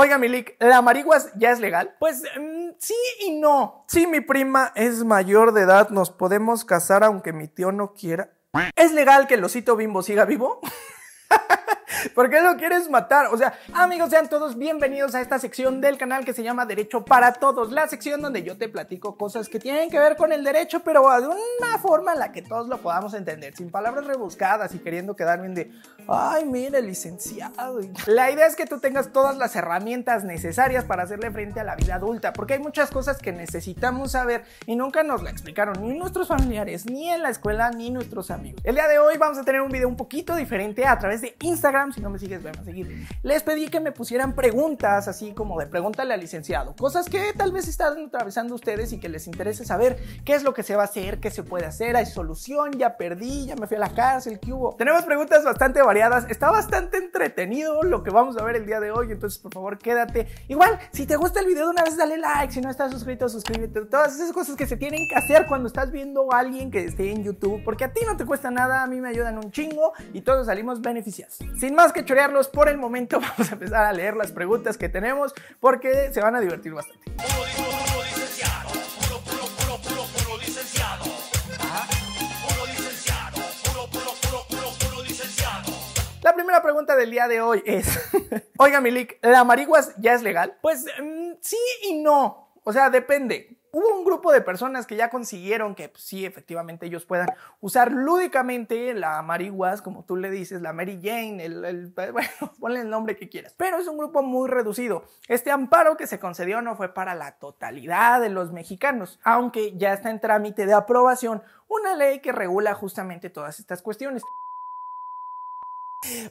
Oiga, Milik, ¿la mariguas ya es legal? Pues mm, sí y no. Si mi prima es mayor de edad, nos podemos casar aunque mi tío no quiera. ¿Es legal que el osito bimbo siga vivo? ¿Por qué lo quieres matar? O sea, amigos, sean todos bienvenidos a esta sección del canal que se llama Derecho para Todos, la sección donde yo te platico cosas que tienen que ver con el derecho, pero de una forma en la que todos lo podamos entender, sin palabras rebuscadas y queriendo quedar bien de, ay, mire, licenciado. La idea es que tú tengas todas las herramientas necesarias para hacerle frente a la vida adulta, porque hay muchas cosas que necesitamos saber y nunca nos la explicaron ni nuestros familiares, ni en la escuela, ni nuestros amigos. El día de hoy vamos a tener un video un poquito diferente a través de Instagram si no me sigues, ven a seguir. Les pedí que me pusieran preguntas, así como de pregúntale al licenciado. Cosas que tal vez están atravesando ustedes y que les interese saber qué es lo que se va a hacer, qué se puede hacer, hay solución, ya perdí, ya me fui a la cárcel, ¿qué hubo? Tenemos preguntas bastante variadas. Está bastante entretenido lo que vamos a ver el día de hoy. Entonces, por favor, quédate. Igual, si te gusta el video de una vez, dale like. Si no estás suscrito, suscríbete. Todas esas cosas que se tienen que hacer cuando estás viendo a alguien que esté en YouTube. Porque a ti no te cuesta nada, a mí me ayudan un chingo y todos salimos beneficiados. Sin más que chorearlos, por el momento vamos a empezar a leer las preguntas que tenemos porque se van a divertir bastante. La primera pregunta del día de hoy es, oiga Milik, ¿la marihuas ya es legal? Pues mm, sí y no, o sea, depende hubo un grupo de personas que ya consiguieron que pues, sí, efectivamente ellos puedan usar lúdicamente la marihuas, como tú le dices, la Mary Jane, el, el, bueno, ponle el nombre que quieras. Pero es un grupo muy reducido. Este amparo que se concedió no fue para la totalidad de los mexicanos, aunque ya está en trámite de aprobación una ley que regula justamente todas estas cuestiones.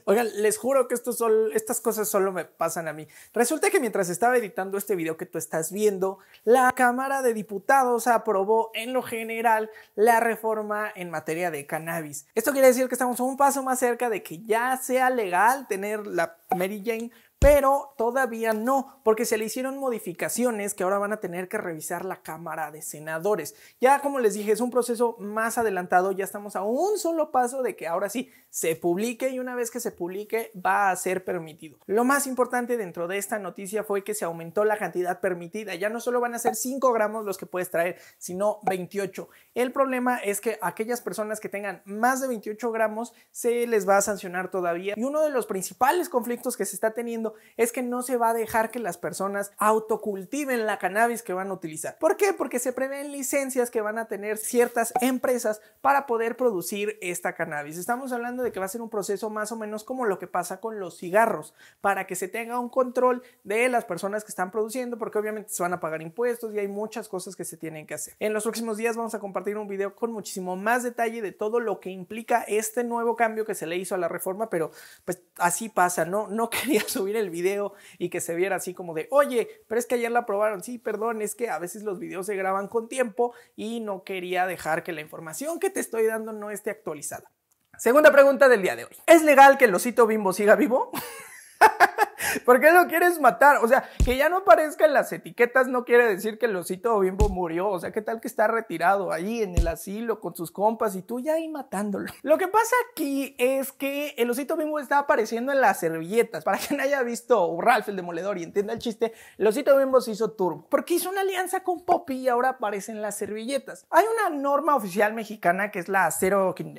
Oigan, les juro que estas cosas solo me pasan a mí. Resulta que mientras estaba editando este video que tú estás viendo, la Cámara de Diputados aprobó en lo general la reforma en materia de cannabis. Esto quiere decir que estamos un paso más cerca de que ya sea legal tener la Mary Jane pero todavía no, porque se le hicieron modificaciones que ahora van a tener que revisar la Cámara de Senadores. Ya como les dije, es un proceso más adelantado, ya estamos a un solo paso de que ahora sí se publique y una vez que se publique va a ser permitido. Lo más importante dentro de esta noticia fue que se aumentó la cantidad permitida, ya no solo van a ser 5 gramos los que puedes traer, sino 28. El problema es que aquellas personas que tengan más de 28 gramos se les va a sancionar todavía y uno de los principales conflictos que se está teniendo es que no se va a dejar que las personas autocultiven la cannabis que van a utilizar. ¿Por qué? Porque se prevén licencias que van a tener ciertas empresas para poder producir esta cannabis. Estamos hablando de que va a ser un proceso más o menos como lo que pasa con los cigarros, para que se tenga un control de las personas que están produciendo, porque obviamente se van a pagar impuestos y hay muchas cosas que se tienen que hacer. En los próximos días vamos a compartir un video con muchísimo más detalle de todo lo que implica este nuevo cambio que se le hizo a la reforma, pero pues así pasa, ¿no? No quería subir el video y que se viera así como de, oye, pero es que ayer la probaron, sí, perdón, es que a veces los videos se graban con tiempo y no quería dejar que la información que te estoy dando no esté actualizada. Segunda pregunta del día de hoy. ¿Es legal que el osito bimbo siga vivo? ¿Por qué lo quieres matar? O sea, que ya no aparezca en las etiquetas no quiere decir que el osito bimbo murió. O sea, ¿qué tal que está retirado ahí en el asilo con sus compas y tú ya ahí matándolo? Lo que pasa aquí es que el osito bimbo está apareciendo en las servilletas. Para quien haya visto Ralph el Demoledor y entienda el chiste, el osito bimbo se hizo turbo. Porque hizo una alianza con Poppy y ahora aparece en las servilletas. Hay una norma oficial mexicana que es la 051,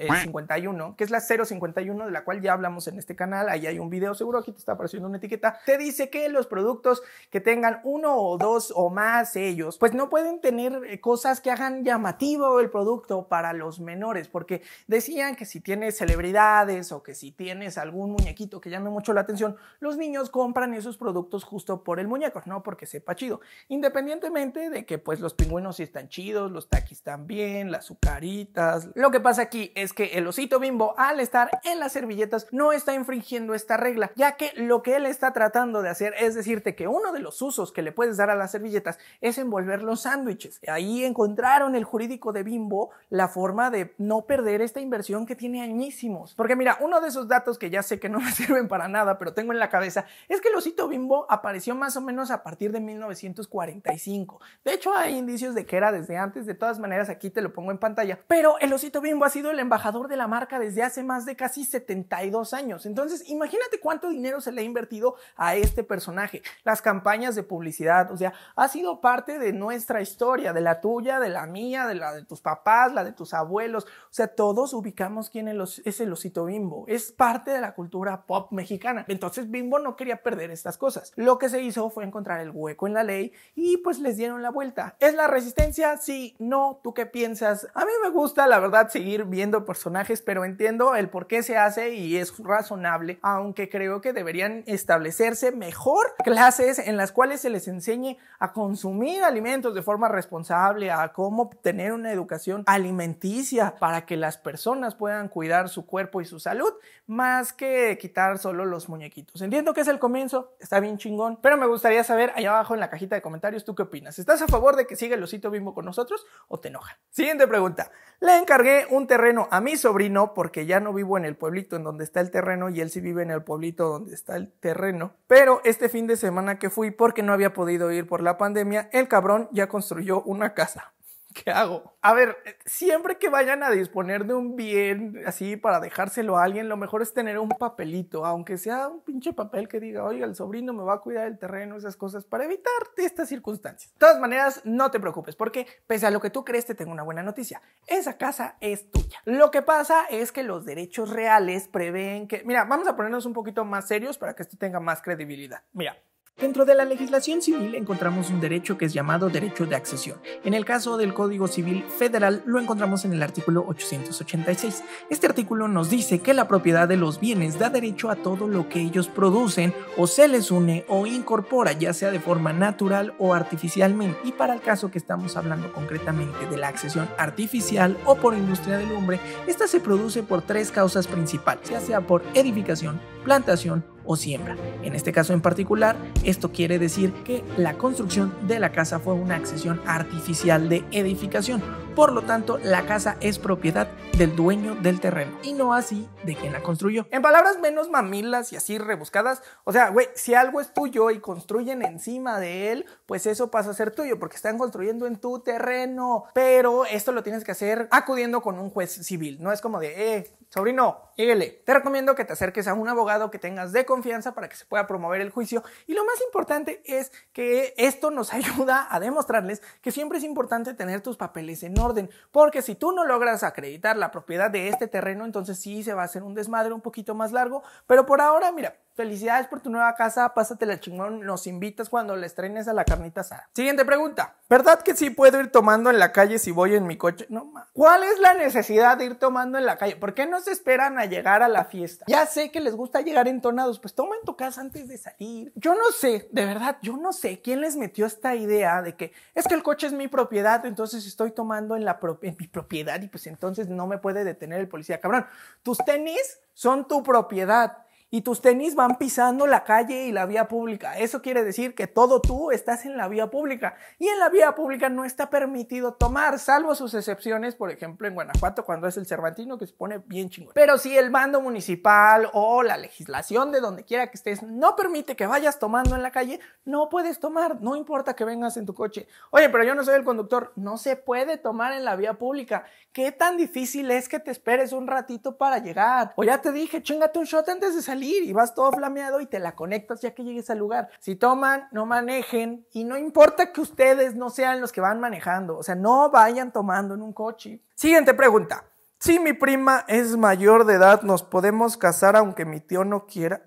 eh, que es la 051 de la cual ya hablamos en este canal. Ahí hay un video, seguro aquí te está apareciendo una etiqueta te dice que los productos que tengan uno o dos o más ellos, pues no pueden tener eh, cosas que hagan llamativo el producto para los menores, porque decían que si tienes celebridades o que si tienes algún muñequito que llame mucho la atención, los niños compran esos productos justo por el muñeco, no porque sepa chido. Independientemente de que pues los pingüinos sí están chidos, los taquis también, las sucaritas, Lo que pasa aquí es que el osito bimbo al estar en las servilletas no está infringiendo esta regla, ya que lo que él está está tratando de hacer es decirte que uno de los usos que le puedes dar a las servilletas es envolver los sándwiches. Ahí encontraron el jurídico de Bimbo la forma de no perder esta inversión que tiene añísimos. Porque mira, uno de esos datos que ya sé que no me sirven para nada, pero tengo en la cabeza, es que el osito Bimbo apareció más o menos a partir de 1945. De hecho, hay indicios de que era desde antes. De todas maneras, aquí te lo pongo en pantalla. Pero el osito Bimbo ha sido el embajador de la marca desde hace más de casi 72 años. Entonces, imagínate cuánto dinero se le ha invertido a este personaje. Las campañas de publicidad, o sea, ha sido parte de nuestra historia, de la tuya, de la mía, de la de tus papás, la de tus abuelos. O sea, todos ubicamos quién es el osito bimbo. Es parte de la cultura pop mexicana. Entonces, bimbo no quería perder estas cosas. Lo que se hizo fue encontrar el hueco en la ley y pues les dieron la vuelta. ¿Es la resistencia? Sí, no. ¿Tú qué piensas? A mí me gusta, la verdad, seguir viendo personajes, pero entiendo el por qué se hace y es razonable, aunque creo que deberían estar establecerse mejor clases en las cuales se les enseñe a consumir alimentos de forma responsable, a cómo obtener una educación alimenticia para que las personas puedan cuidar su cuerpo y su salud, más que quitar solo los muñequitos. Entiendo que es el comienzo, está bien chingón, pero me gustaría saber ahí abajo en la cajita de comentarios tú qué opinas. ¿Estás a favor de que siga el osito mismo con nosotros o te enoja? Siguiente pregunta. Le encargué un terreno a mi sobrino porque ya no vivo en el pueblito en donde está el terreno y él sí vive en el pueblito donde está el terreno pero este fin de semana que fui, porque no había podido ir por la pandemia, el cabrón ya construyó una casa. ¿Qué hago? A ver, eh, siempre que vayan a disponer de un bien así para dejárselo a alguien, lo mejor es tener un papelito, aunque sea un pinche papel que diga, oiga, el sobrino me va a cuidar el terreno, esas cosas, para evitar estas circunstancias. De todas maneras, no te preocupes, porque pese a lo que tú crees, te tengo una buena noticia. Esa casa es tuya. Lo que pasa es que los derechos reales prevén que... Mira, vamos a ponernos un poquito más serios para que esto tenga más credibilidad. Mira, Dentro de la legislación civil encontramos un derecho que es llamado derecho de accesión. En el caso del Código Civil Federal lo encontramos en el artículo 886. Este artículo nos dice que la propiedad de los bienes da derecho a todo lo que ellos producen o se les une o incorpora, ya sea de forma natural o artificialmente. Y para el caso que estamos hablando concretamente de la accesión artificial o por industria del hombre, esta se produce por tres causas principales, ya sea por edificación, plantación o siembra. En este caso en particular, esto quiere decir que la construcción de la casa fue una accesión artificial de edificación, por lo tanto, la casa es propiedad del dueño del terreno y no así de quien la construyó. En palabras menos mamilas y así rebuscadas, o sea, güey, si algo es tuyo y construyen encima de él, pues eso pasa a ser tuyo porque están construyendo en tu terreno. Pero esto lo tienes que hacer acudiendo con un juez civil. No es como de, eh, sobrino, híguele. Te recomiendo que te acerques a un abogado que tengas de confianza para que se pueda promover el juicio. Y lo más importante es que esto nos ayuda a demostrarles que siempre es importante tener tus papeles en orden porque si tú no logras acreditar la propiedad de este terreno, entonces sí se va a hacer un desmadre un poquito más largo, pero por ahora, mira, Felicidades por tu nueva casa, pásatela chingón, nos invitas cuando le estrenes a la carnita asada. Siguiente pregunta. ¿Verdad que sí puedo ir tomando en la calle si voy en mi coche? No ma. ¿Cuál es la necesidad de ir tomando en la calle? ¿Por qué no se esperan a llegar a la fiesta? Ya sé que les gusta llegar entonados, pues toma en tu casa antes de salir. Yo no sé, de verdad, yo no sé quién les metió esta idea de que es que el coche es mi propiedad, entonces estoy tomando en, la en mi propiedad y pues entonces no me puede detener el policía. Cabrón, tus tenis son tu propiedad y tus tenis van pisando la calle y la vía pública. Eso quiere decir que todo tú estás en la vía pública y en la vía pública no está permitido tomar, salvo sus excepciones, por ejemplo, en Guanajuato cuando es el Cervantino que se pone bien chingón. Pero si el mando municipal o la legislación de donde quiera que estés no permite que vayas tomando en la calle, no puedes tomar, no importa que vengas en tu coche. Oye, pero yo no soy el conductor, no se puede tomar en la vía pública. ¿Qué tan difícil es que te esperes un ratito para llegar? O ya te dije, chingate un shot antes de salir y vas todo flameado y te la conectas ya que llegues al lugar. Si toman, no manejen y no importa que ustedes no sean los que van manejando, o sea, no vayan tomando en un coche. Siguiente pregunta. Si mi prima es mayor de edad, ¿nos podemos casar aunque mi tío no quiera?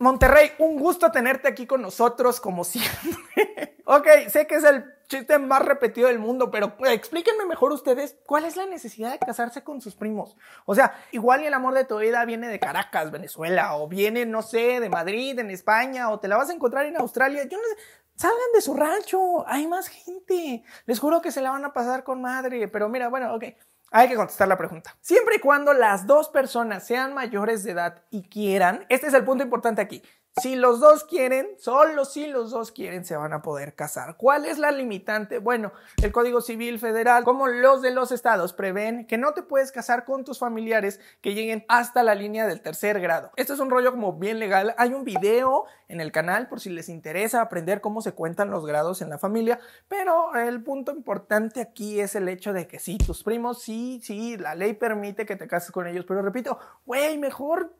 Monterrey, un gusto tenerte aquí con nosotros como siempre. ok, sé que es el chiste más repetido del mundo, pero eh, explíquenme mejor ustedes cuál es la necesidad de casarse con sus primos. O sea, igual y el amor de tu vida viene de Caracas, Venezuela, o viene, no sé, de Madrid, en España, o te la vas a encontrar en Australia. Yo no sé. Salgan de su rancho, hay más gente. Les juro que se la van a pasar con madre. Pero mira, bueno, ok. Hay que contestar la pregunta. Siempre y cuando las dos personas sean mayores de edad y quieran, este es el punto importante aquí. Si los dos quieren, solo si los dos quieren se van a poder casar. ¿Cuál es la limitante? Bueno, el Código Civil Federal, como los de los estados, prevén que no te puedes casar con tus familiares que lleguen hasta la línea del tercer grado. Esto es un rollo como bien legal. Hay un video en el canal por si les interesa aprender cómo se cuentan los grados en la familia, pero el punto importante aquí es el hecho de que sí, tus primos, sí, sí, la ley permite que te cases con ellos, pero repito, güey, mejor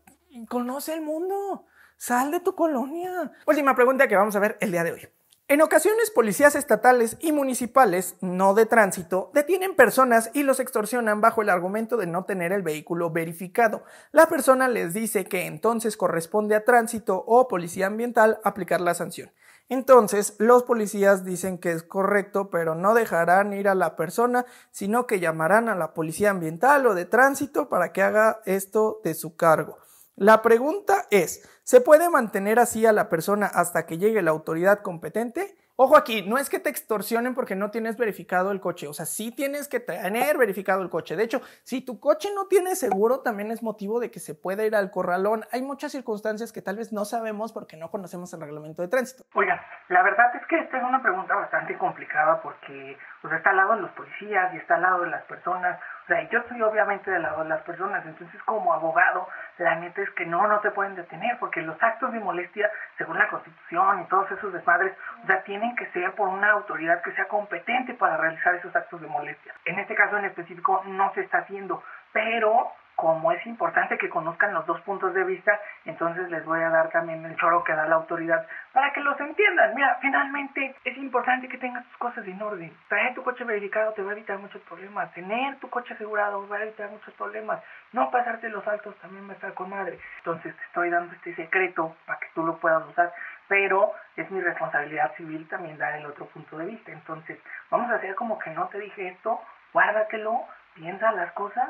conoce el mundo. Sal de tu colonia. Última pregunta que vamos a ver el día de hoy. En ocasiones, policías estatales y municipales, no de tránsito, detienen personas y los extorsionan bajo el argumento de no tener el vehículo verificado. La persona les dice que entonces corresponde a tránsito o policía ambiental aplicar la sanción. Entonces, los policías dicen que es correcto, pero no dejarán ir a la persona, sino que llamarán a la policía ambiental o de tránsito para que haga esto de su cargo. La pregunta es, ¿Se puede mantener así a la persona hasta que llegue la autoridad competente? Ojo aquí, no es que te extorsionen porque no tienes verificado el coche, o sea, sí tienes que tener verificado el coche. De hecho, si tu coche no tiene seguro, también es motivo de que se pueda ir al corralón. Hay muchas circunstancias que tal vez no sabemos porque no conocemos el reglamento de tránsito. Oiga, la verdad es que esta es una pregunta bastante complicada porque pues, está al lado de los policías y está al lado de las personas. O sea, yo soy obviamente lado de las personas, entonces como abogado, la neta es que no, no te pueden detener, porque los actos de molestia, según la Constitución y todos esos desmadres, o sea, tienen que ser por una autoridad que sea competente para realizar esos actos de molestia. En este caso en específico no se está haciendo, pero como es importante que conozcan los dos puntos de vista, entonces les voy a dar también el choro que da la autoridad para que los entiendan. Mira, finalmente es importante que tengas tus cosas en orden. Traer tu coche verificado te va a evitar muchos problemas. Tener tu coche asegurado va a evitar muchos problemas. No pasarte los altos también me a con madre. Entonces te estoy dando este secreto para que tú lo puedas usar pero es mi responsabilidad civil también dar el otro punto de vista. Entonces, vamos a hacer como que no te dije esto, guárdatelo, piensa las cosas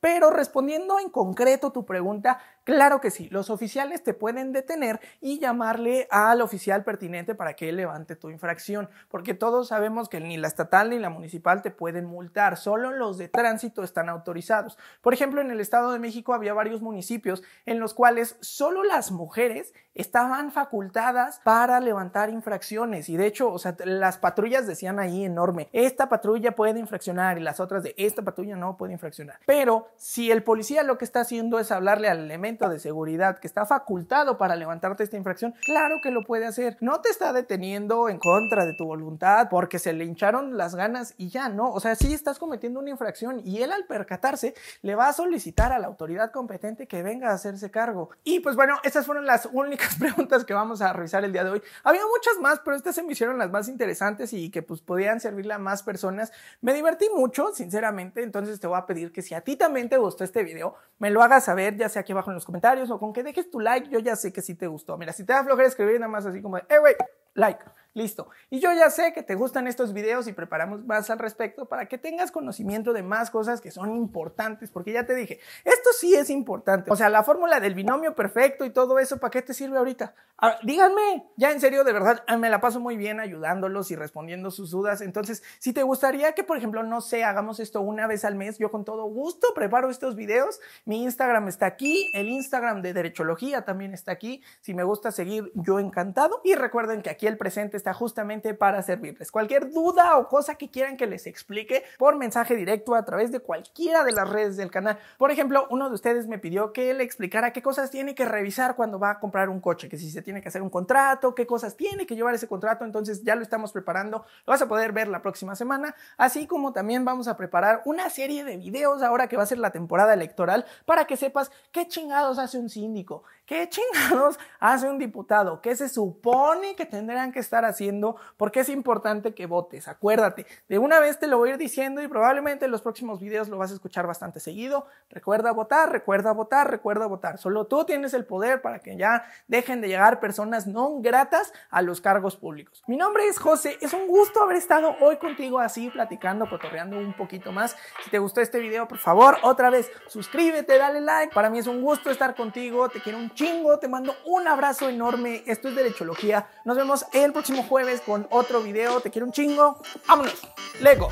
pero respondiendo en concreto tu pregunta, claro que sí, los oficiales te pueden detener y llamarle al oficial pertinente para que levante tu infracción, porque todos sabemos que ni la estatal ni la municipal te pueden multar, solo los de tránsito están autorizados. Por ejemplo, en el Estado de México había varios municipios en los cuales solo las mujeres estaban facultadas para levantar infracciones y de hecho, o sea, las patrullas decían ahí enorme, esta patrulla puede infraccionar y las otras de esta patrulla no pueden infraccionar, Pero si el policía lo que está haciendo es hablarle al elemento de seguridad que está facultado para levantarte esta infracción, claro que lo puede hacer. No te está deteniendo en contra de tu voluntad porque se le hincharon las ganas y ya no. O sea, si estás cometiendo una infracción y él al percatarse le va a solicitar a la autoridad competente que venga a hacerse cargo. Y pues bueno, estas fueron las únicas preguntas que vamos a revisar el día de hoy. Había muchas más, pero estas se me hicieron las más interesantes y que pues podían servirle a más personas. Me divertí mucho, sinceramente, entonces te voy a pedir que si a ti también te gustó este video, me lo hagas saber, ya sea aquí abajo en los comentarios o con que dejes tu like, yo ya sé que sí te gustó. Mira, si te da flojera escribir nada más así como de, eh, like. Listo. Y yo ya sé que te gustan estos videos y preparamos más al respecto para que tengas conocimiento de más cosas que son importantes, porque ya te dije, esto sí es importante. O sea, la fórmula del binomio perfecto y todo eso, ¿para qué te sirve ahorita? Ah, díganme, ya en serio, de verdad, ah, me la paso muy bien ayudándolos y respondiendo sus dudas. Entonces, si te gustaría que, por ejemplo, no sé, hagamos esto una vez al mes, yo con todo gusto preparo estos videos. Mi Instagram está aquí, el Instagram de Derechología también está aquí. Si me gusta seguir, yo encantado. Y recuerden que aquí el presente está justamente para servirles. Cualquier duda o cosa que quieran que les explique por mensaje directo a través de cualquiera de las redes del canal. Por ejemplo, uno de ustedes me pidió que le explicara qué cosas tiene que revisar cuando va a comprar un coche, que si se tiene que hacer un contrato, qué cosas tiene que llevar ese contrato, entonces ya lo estamos preparando, lo vas a poder ver la próxima semana, así como también vamos a preparar una serie de videos ahora que va a ser la temporada electoral para que sepas qué chingados hace un síndico, qué chingados hace un diputado, qué se supone que tendrán que estar haciendo haciendo, porque es importante que votes. Acuérdate, de una vez te lo voy a ir diciendo y probablemente en los próximos videos lo vas a escuchar bastante seguido. Recuerda votar, recuerda votar, recuerda votar. Solo tú tienes el poder para que ya dejen de llegar personas no gratas a los cargos públicos. Mi nombre es José, es un gusto haber estado hoy contigo así platicando, cotorreando un poquito más. Si te gustó este video, por favor, otra vez, suscríbete, dale like. Para mí es un gusto estar contigo, te quiero un chingo, te mando un abrazo enorme. Esto es derechología Nos vemos el próximo jueves con otro video. Te quiero un chingo. Vámonos. Lego.